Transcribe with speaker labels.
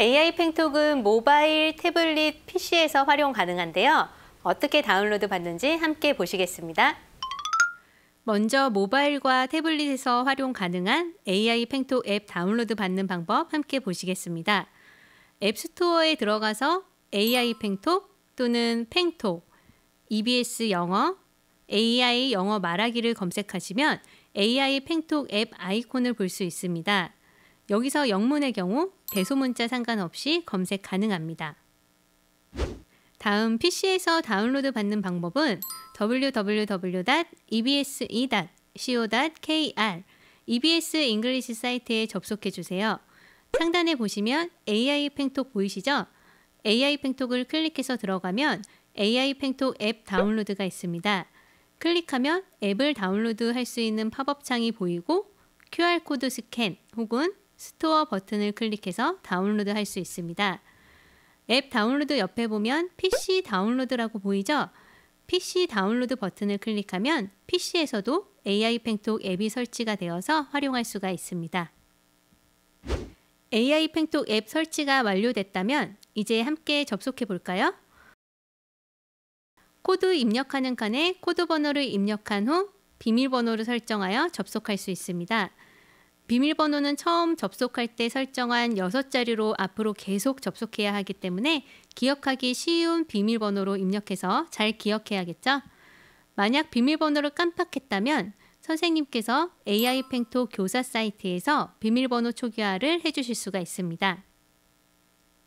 Speaker 1: AI 팽톡은 모바일, 태블릿, PC에서 활용 가능한데요. 어떻게 다운로드 받는지 함께 보시겠습니다. 먼저 모바일과 태블릿에서 활용 가능한 AI 팽톡 앱 다운로드 받는 방법 함께 보시겠습니다. 앱스토어에 들어가서 AI 팽톡 또는 팽톡, EBS 영어, AI 영어 말하기를 검색하시면 AI 팽톡 앱 아이콘을 볼 수 있습니다. 여기서 영문의 경우 대소문자 상관없이 검색 가능합니다. 다음 PC에서 다운로드 받는 방법은 www.ebse.co.kr EBS 잉글리시 사이트에 접속해 주세요. 상단에 보시면 AI 팽톡 보이시죠? AI 팽톡을 클릭해서 들어가면 AI 팽톡 앱 다운로드가 있습니다. 클릭하면 앱을 다운로드 할 수 있는 팝업 창이 보이고 QR코드 스캔 혹은 스토어 버튼을 클릭해서 다운로드 할 수 있습니다. 앱 다운로드 옆에 보면 PC 다운로드라고 보이죠? PC 다운로드 버튼을 클릭하면 PC에서도 AI 팽톡 앱이 설치가 되어서 활용할 수가 있습니다. AI 팽톡 앱 설치가 완료됐다면 이제 함께 접속해 볼까요? 코드 입력하는 칸에 코드 번호를 입력한 후 비밀번호를 설정하여 접속할 수 있습니다. 비밀번호는 처음 접속할 때 설정한 6자리로 앞으로 계속 접속해야 하기 때문에 기억하기 쉬운 비밀번호로 입력해서 잘 기억해야겠죠? 만약 비밀번호를 깜빡했다면 선생님께서 AI 팽토 교사 사이트에서 비밀번호 초기화를 해주실 수가 있습니다.